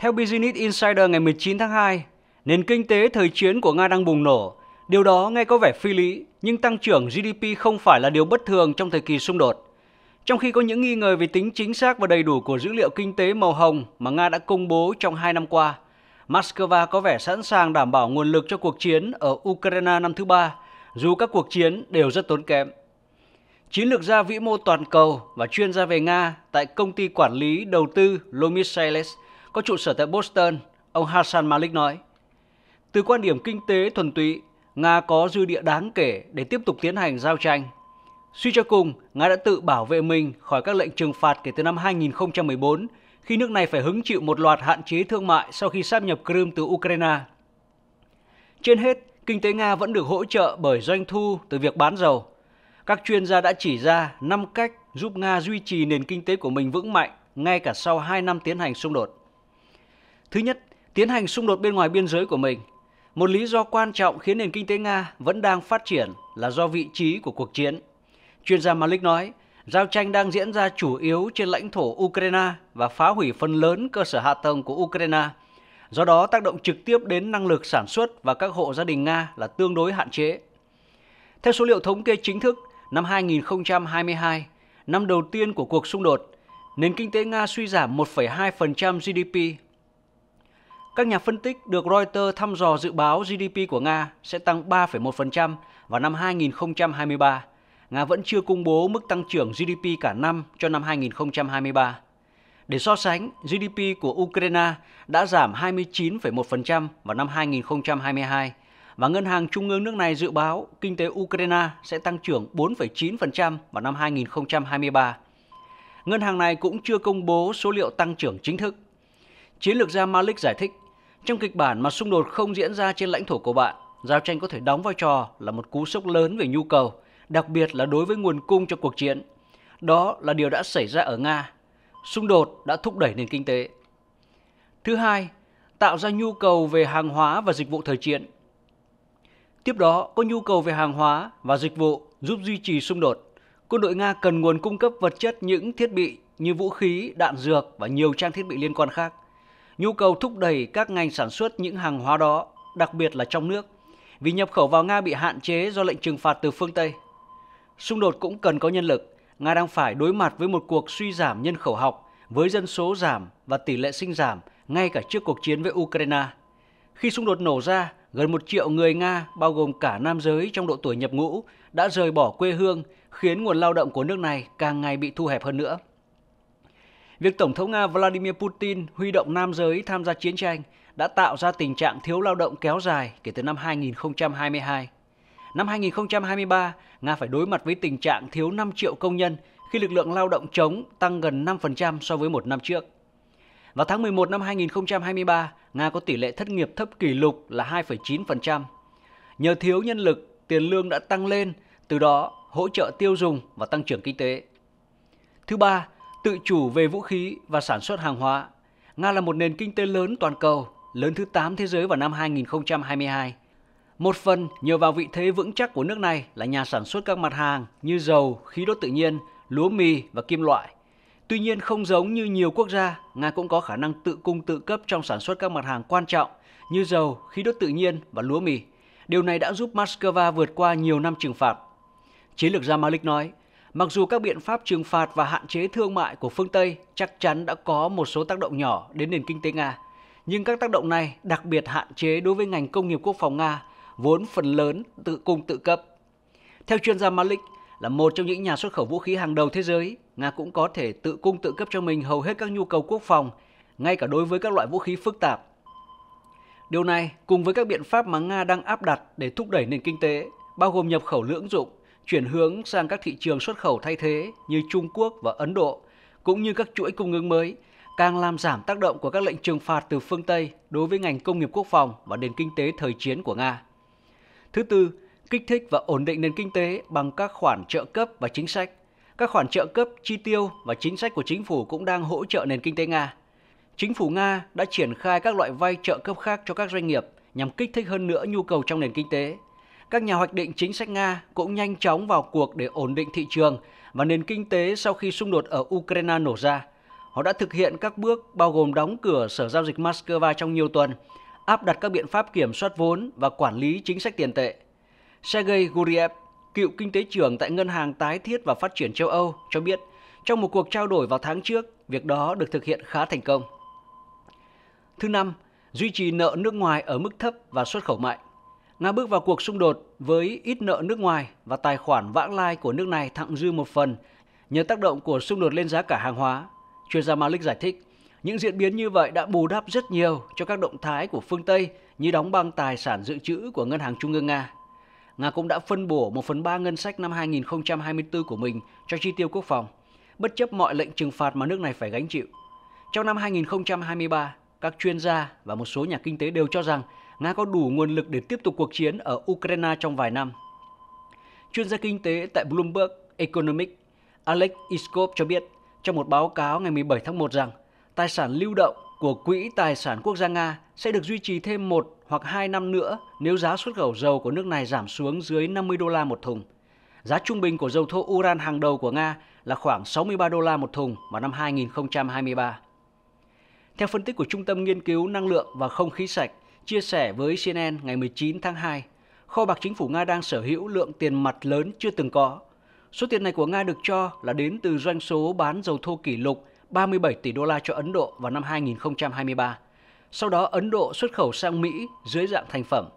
Theo Business Insider ngày 19 tháng 2, nền kinh tế thời chiến của Nga đang bùng nổ. Điều đó nghe có vẻ phi lý, nhưng tăng trưởng GDP không phải là điều bất thường trong thời kỳ xung đột. Trong khi có những nghi ngờ về tính chính xác và đầy đủ của dữ liệu kinh tế màu hồng mà Nga đã công bố trong hai năm qua, Moscow có vẻ sẵn sàng đảm bảo nguồn lực cho cuộc chiến ở Ukraine năm thứ ba, dù các cuộc chiến đều rất tốn kém. Chiến lược gia vĩ mô toàn cầu và chuyên gia về Nga tại công ty quản lý đầu tư Lomis Sales – có trụ sở tại Boston, ông Hassan Malik nói. Từ quan điểm kinh tế thuần túy, Nga có dư địa đáng kể để tiếp tục tiến hành giao tranh. Suy cho cùng, Nga đã tự bảo vệ mình khỏi các lệnh trừng phạt kể từ năm 2014 khi nước này phải hứng chịu một loạt hạn chế thương mại sau khi sáp nhập Crimea từ Ukraine. Trên hết, kinh tế Nga vẫn được hỗ trợ bởi doanh thu từ việc bán dầu. Các chuyên gia đã chỉ ra 5 cách giúp Nga duy trì nền kinh tế của mình vững mạnh ngay cả sau 2 năm tiến hành xung đột. Thứ nhất, tiến hành xung đột bên ngoài biên giới của mình. Một lý do quan trọng khiến nền kinh tế Nga vẫn đang phát triển là do vị trí của cuộc chiến. Chuyên gia Malik nói, giao tranh đang diễn ra chủ yếu trên lãnh thổ Ukraine và phá hủy phần lớn cơ sở hạ tầng của Ukraine. Do đó tác động trực tiếp đến năng lực sản xuất và các hộ gia đình Nga là tương đối hạn chế. Theo số liệu thống kê chính thức, năm 2022, năm đầu tiên của cuộc xung đột, nền kinh tế Nga suy giảm 1,2% GDP các nhà phân tích được Reuters thăm dò dự báo GDP của Nga sẽ tăng 3,1% vào năm 2023. Nga vẫn chưa công bố mức tăng trưởng GDP cả năm cho năm 2023. Để so sánh, GDP của Ukraine đã giảm 29,1% vào năm 2022 và Ngân hàng Trung ương nước này dự báo kinh tế Ukraine sẽ tăng trưởng 4,9% vào năm 2023. Ngân hàng này cũng chưa công bố số liệu tăng trưởng chính thức. Chiến lược gia Malik giải thích, trong kịch bản mà xung đột không diễn ra trên lãnh thổ của bạn, giao tranh có thể đóng vai trò là một cú sốc lớn về nhu cầu, đặc biệt là đối với nguồn cung cho cuộc chiến. Đó là điều đã xảy ra ở Nga. Xung đột đã thúc đẩy nền kinh tế. Thứ hai, tạo ra nhu cầu về hàng hóa và dịch vụ thời chiến. Tiếp đó có nhu cầu về hàng hóa và dịch vụ giúp duy trì xung đột. Quân đội Nga cần nguồn cung cấp vật chất những thiết bị như vũ khí, đạn dược và nhiều trang thiết bị liên quan khác nhu cầu thúc đẩy các ngành sản xuất những hàng hóa đó, đặc biệt là trong nước, vì nhập khẩu vào Nga bị hạn chế do lệnh trừng phạt từ phương Tây. Xung đột cũng cần có nhân lực, Nga đang phải đối mặt với một cuộc suy giảm nhân khẩu học với dân số giảm và tỷ lệ sinh giảm ngay cả trước cuộc chiến với Ukraine. Khi xung đột nổ ra, gần một triệu người Nga, bao gồm cả nam giới trong độ tuổi nhập ngũ, đã rời bỏ quê hương, khiến nguồn lao động của nước này càng ngày bị thu hẹp hơn nữa. Việc Tổng thống Nga Vladimir Putin huy động nam giới tham gia chiến tranh đã tạo ra tình trạng thiếu lao động kéo dài kể từ năm 2022. Năm 2023, Nga phải đối mặt với tình trạng thiếu 5 triệu công nhân khi lực lượng lao động trống tăng gần 5% so với một năm trước. Vào tháng 11 năm 2023, Nga có tỷ lệ thất nghiệp thấp kỷ lục là 2,9%. Nhờ thiếu nhân lực, tiền lương đã tăng lên, từ đó hỗ trợ tiêu dùng và tăng trưởng kinh tế. Thứ ba, tự chủ về vũ khí và sản xuất hàng hóa. Nga là một nền kinh tế lớn toàn cầu, lớn thứ 8 thế giới vào năm 2022. Một phần nhờ vào vị thế vững chắc của nước này là nhà sản xuất các mặt hàng như dầu, khí đốt tự nhiên, lúa mì và kim loại. Tuy nhiên không giống như nhiều quốc gia, Nga cũng có khả năng tự cung tự cấp trong sản xuất các mặt hàng quan trọng như dầu, khí đốt tự nhiên và lúa mì. Điều này đã giúp Moscow vượt qua nhiều năm trừng phạt. Chiến lược gia Malik nói, Mặc dù các biện pháp trừng phạt và hạn chế thương mại của phương Tây chắc chắn đã có một số tác động nhỏ đến nền kinh tế Nga, nhưng các tác động này đặc biệt hạn chế đối với ngành công nghiệp quốc phòng Nga, vốn phần lớn tự cung tự cấp. Theo chuyên gia Malik, là một trong những nhà xuất khẩu vũ khí hàng đầu thế giới, Nga cũng có thể tự cung tự cấp cho mình hầu hết các nhu cầu quốc phòng, ngay cả đối với các loại vũ khí phức tạp. Điều này cùng với các biện pháp mà Nga đang áp đặt để thúc đẩy nền kinh tế, bao gồm nhập khẩu lưỡng dụng, chuyển hướng sang các thị trường xuất khẩu thay thế như Trung Quốc và Ấn Độ, cũng như các chuỗi cung ứng mới, càng làm giảm tác động của các lệnh trừng phạt từ phương Tây đối với ngành công nghiệp quốc phòng và nền kinh tế thời chiến của Nga. Thứ tư, kích thích và ổn định nền kinh tế bằng các khoản trợ cấp và chính sách. Các khoản trợ cấp, chi tiêu và chính sách của chính phủ cũng đang hỗ trợ nền kinh tế Nga. Chính phủ Nga đã triển khai các loại vay trợ cấp khác cho các doanh nghiệp nhằm kích thích hơn nữa nhu cầu trong nền kinh tế các nhà hoạch định chính sách Nga cũng nhanh chóng vào cuộc để ổn định thị trường và nền kinh tế sau khi xung đột ở Ukraine nổ ra. Họ đã thực hiện các bước bao gồm đóng cửa sở giao dịch Moscow trong nhiều tuần, áp đặt các biện pháp kiểm soát vốn và quản lý chính sách tiền tệ. Sergei Guriev, cựu kinh tế trưởng tại Ngân hàng Tái thiết và Phát triển châu Âu, cho biết trong một cuộc trao đổi vào tháng trước, việc đó được thực hiện khá thành công. Thứ năm, duy trì nợ nước ngoài ở mức thấp và xuất khẩu mạnh. Nga bước vào cuộc xung đột với ít nợ nước ngoài và tài khoản vãng lai của nước này thặng dư một phần nhờ tác động của xung đột lên giá cả hàng hóa. Chuyên gia Malik giải thích, những diễn biến như vậy đã bù đắp rất nhiều cho các động thái của phương Tây như đóng băng tài sản dự trữ của Ngân hàng Trung ương Nga. Nga cũng đã phân bổ 1 phần 3 ngân sách năm 2024 của mình cho chi tiêu quốc phòng, bất chấp mọi lệnh trừng phạt mà nước này phải gánh chịu. Trong năm 2023, các chuyên gia và một số nhà kinh tế đều cho rằng Nga có đủ nguồn lực để tiếp tục cuộc chiến ở Ukraine trong vài năm. Chuyên gia kinh tế tại Bloomberg Economic Alex Iskov cho biết trong một báo cáo ngày 17 tháng 1 rằng tài sản lưu động của Quỹ Tài sản Quốc gia Nga sẽ được duy trì thêm một hoặc hai năm nữa nếu giá xuất khẩu dầu của nước này giảm xuống dưới 50 đô la một thùng. Giá trung bình của dầu thô Uran hàng đầu của Nga là khoảng 63 đô la một thùng vào năm 2023. Theo phân tích của Trung tâm Nghiên cứu Năng lượng và Không khí sạch chia sẻ với CNN ngày 19 tháng 2, kho bạc chính phủ Nga đang sở hữu lượng tiền mặt lớn chưa từng có. Số tiền này của Nga được cho là đến từ doanh số bán dầu thô kỷ lục 37 tỷ đô la cho Ấn Độ vào năm 2023. Sau đó Ấn Độ xuất khẩu sang Mỹ dưới dạng thành phẩm.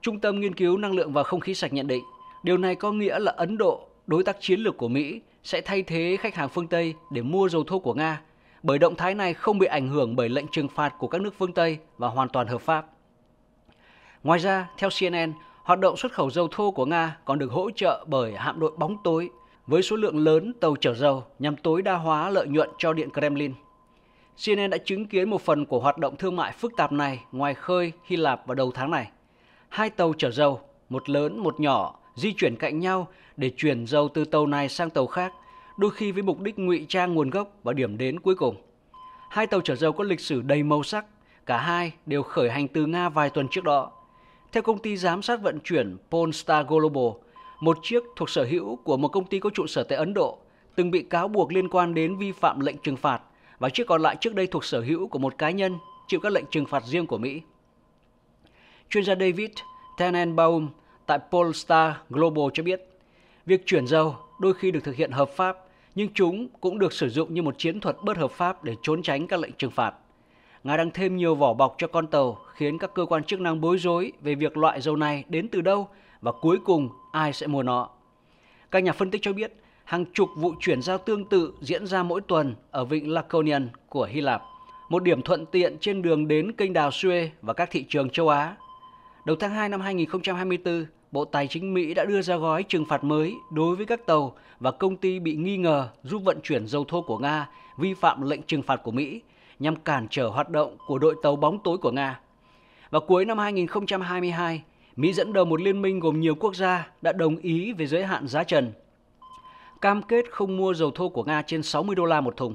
Trung tâm Nghiên cứu Năng lượng và Không khí sạch nhận định, điều này có nghĩa là Ấn Độ, đối tác chiến lược của Mỹ, sẽ thay thế khách hàng phương Tây để mua dầu thô của Nga – bởi động thái này không bị ảnh hưởng bởi lệnh trừng phạt của các nước phương Tây và hoàn toàn hợp pháp. Ngoài ra, theo CNN, hoạt động xuất khẩu dầu thô của Nga còn được hỗ trợ bởi hạm đội bóng tối với số lượng lớn tàu chở dầu nhằm tối đa hóa lợi nhuận cho Điện Kremlin. CNN đã chứng kiến một phần của hoạt động thương mại phức tạp này ngoài khơi Hy Lạp vào đầu tháng này. Hai tàu chở dầu, một lớn một nhỏ, di chuyển cạnh nhau để chuyển dầu từ tàu này sang tàu khác đôi khi với mục đích ngụy trang nguồn gốc và điểm đến cuối cùng. Hai tàu chở dầu có lịch sử đầy màu sắc, cả hai đều khởi hành từ Nga vài tuần trước đó. Theo công ty giám sát vận chuyển Polestar Global, một chiếc thuộc sở hữu của một công ty có trụ sở tại Ấn Độ, từng bị cáo buộc liên quan đến vi phạm lệnh trừng phạt và chiếc còn lại trước đây thuộc sở hữu của một cá nhân chịu các lệnh trừng phạt riêng của Mỹ. Chuyên gia David Tenenbaum tại Polestar Global cho biết, việc chuyển dầu đôi khi được thực hiện hợp pháp, nhưng chúng cũng được sử dụng như một chiến thuật bất hợp pháp để trốn tránh các lệnh trừng phạt. Nga đang thêm nhiều vỏ bọc cho con tàu khiến các cơ quan chức năng bối rối về việc loại dầu này đến từ đâu và cuối cùng ai sẽ mua nó. Các nhà phân tích cho biết hàng chục vụ chuyển giao tương tự diễn ra mỗi tuần ở vịnh Laconian của Hy Lạp, một điểm thuận tiện trên đường đến kênh đào Suez và các thị trường châu Á. Đầu tháng 2 năm 2024, Bộ Tài chính Mỹ đã đưa ra gói trừng phạt mới đối với các tàu và công ty bị nghi ngờ giúp vận chuyển dầu thô của Nga vi phạm lệnh trừng phạt của Mỹ nhằm cản trở hoạt động của đội tàu bóng tối của Nga. Và cuối năm 2022, Mỹ dẫn đầu một liên minh gồm nhiều quốc gia đã đồng ý về giới hạn giá trần. Cam kết không mua dầu thô của Nga trên 60 đô la một thùng.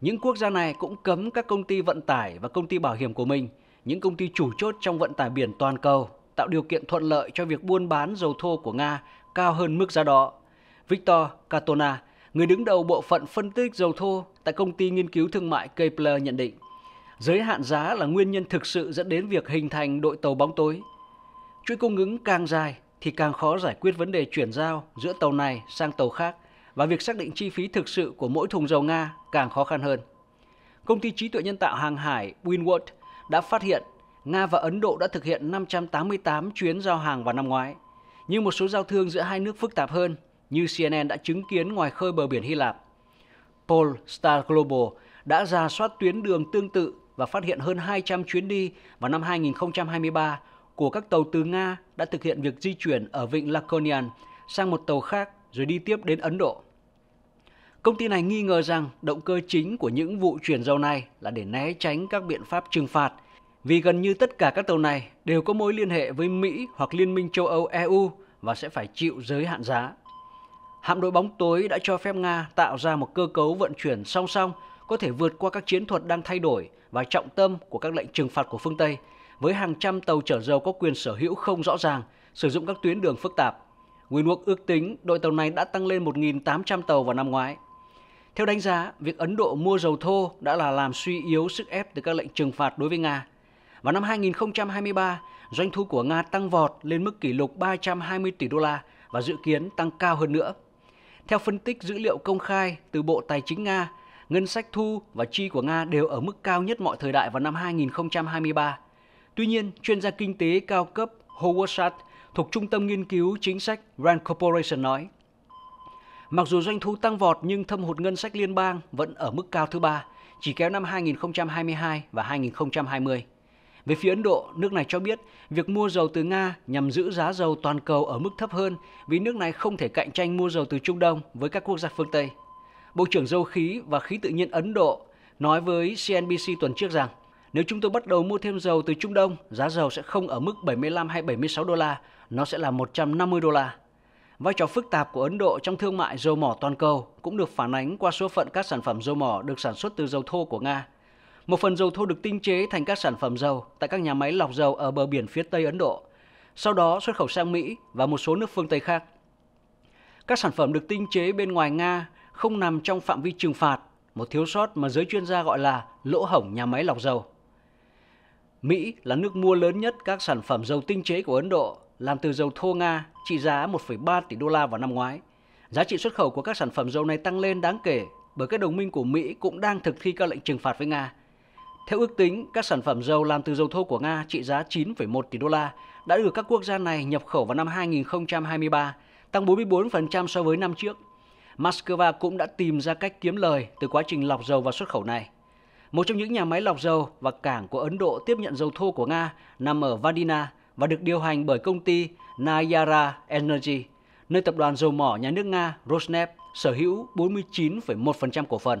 Những quốc gia này cũng cấm các công ty vận tải và công ty bảo hiểm của mình, những công ty chủ chốt trong vận tải biển toàn cầu tạo điều kiện thuận lợi cho việc buôn bán dầu thô của Nga cao hơn mức giá đó. Victor Katona, người đứng đầu bộ phận phân tích dầu thô tại công ty nghiên cứu thương mại Kepler nhận định, giới hạn giá là nguyên nhân thực sự dẫn đến việc hình thành đội tàu bóng tối. Chuỗi cung ứng càng dài thì càng khó giải quyết vấn đề chuyển giao giữa tàu này sang tàu khác và việc xác định chi phí thực sự của mỗi thùng dầu Nga càng khó khăn hơn. Công ty trí tuệ nhân tạo hàng hải Winward đã phát hiện Nga và Ấn Độ đã thực hiện 588 chuyến giao hàng vào năm ngoái. Nhưng một số giao thương giữa hai nước phức tạp hơn, như CNN đã chứng kiến ngoài khơi bờ biển Hy Lạp. Polestar Global đã ra soát tuyến đường tương tự và phát hiện hơn 200 chuyến đi vào năm 2023 của các tàu từ Nga đã thực hiện việc di chuyển ở vịnh Laconian sang một tàu khác rồi đi tiếp đến Ấn Độ. Công ty này nghi ngờ rằng động cơ chính của những vụ chuyển dầu này là để né tránh các biện pháp trừng phạt – vì gần như tất cả các tàu này đều có mối liên hệ với Mỹ hoặc Liên minh châu Âu EU và sẽ phải chịu giới hạn giá. Hạm đội bóng tối đã cho phép Nga tạo ra một cơ cấu vận chuyển song song có thể vượt qua các chiến thuật đang thay đổi và trọng tâm của các lệnh trừng phạt của phương Tây với hàng trăm tàu chở dầu có quyền sở hữu không rõ ràng, sử dụng các tuyến đường phức tạp. Greenwood ước tính đội tàu này đã tăng lên 1.800 tàu vào năm ngoái. Theo đánh giá, việc Ấn Độ mua dầu thô đã là làm suy yếu sức ép từ các lệnh trừng phạt đối với Nga – vào năm 2023, doanh thu của Nga tăng vọt lên mức kỷ lục 320 tỷ đô la và dự kiến tăng cao hơn nữa. Theo phân tích dữ liệu công khai từ Bộ Tài chính Nga, ngân sách thu và chi của Nga đều ở mức cao nhất mọi thời đại vào năm 2023. Tuy nhiên, chuyên gia kinh tế cao cấp Howard Schatz thuộc Trung tâm Nghiên cứu Chính sách Rand Corporation nói, Mặc dù doanh thu tăng vọt nhưng thâm hụt ngân sách liên bang vẫn ở mức cao thứ ba, chỉ kéo năm 2022 và 2020. Về phía Ấn Độ, nước này cho biết việc mua dầu từ Nga nhằm giữ giá dầu toàn cầu ở mức thấp hơn vì nước này không thể cạnh tranh mua dầu từ Trung Đông với các quốc gia phương Tây. Bộ trưởng Dầu khí và Khí tự nhiên Ấn Độ nói với CNBC tuần trước rằng nếu chúng tôi bắt đầu mua thêm dầu từ Trung Đông, giá dầu sẽ không ở mức 75 hay 76 đô la, nó sẽ là 150 đô la. Vai trò phức tạp của Ấn Độ trong thương mại dầu mỏ toàn cầu cũng được phản ánh qua số phận các sản phẩm dầu mỏ được sản xuất từ dầu thô của Nga – một phần dầu thô được tinh chế thành các sản phẩm dầu tại các nhà máy lọc dầu ở bờ biển phía Tây Ấn Độ, sau đó xuất khẩu sang Mỹ và một số nước phương Tây khác. Các sản phẩm được tinh chế bên ngoài Nga không nằm trong phạm vi trừng phạt, một thiếu sót mà giới chuyên gia gọi là lỗ hổng nhà máy lọc dầu. Mỹ là nước mua lớn nhất các sản phẩm dầu tinh chế của Ấn Độ làm từ dầu thô Nga trị giá 1,3 tỷ đô la vào năm ngoái. Giá trị xuất khẩu của các sản phẩm dầu này tăng lên đáng kể bởi các đồng minh của Mỹ cũng đang thực thi các lệnh trừng phạt với Nga theo ước tính, các sản phẩm dầu làm từ dầu thô của Nga trị giá 9,1 tỷ đô la đã được các quốc gia này nhập khẩu vào năm 2023, tăng 44% so với năm trước. Moscow cũng đã tìm ra cách kiếm lời từ quá trình lọc dầu và xuất khẩu này. Một trong những nhà máy lọc dầu và cảng của Ấn Độ tiếp nhận dầu thô của Nga nằm ở Vadina và được điều hành bởi công ty Nayara Energy, nơi tập đoàn dầu mỏ nhà nước Nga Rosneft sở hữu 49,1% cổ phần.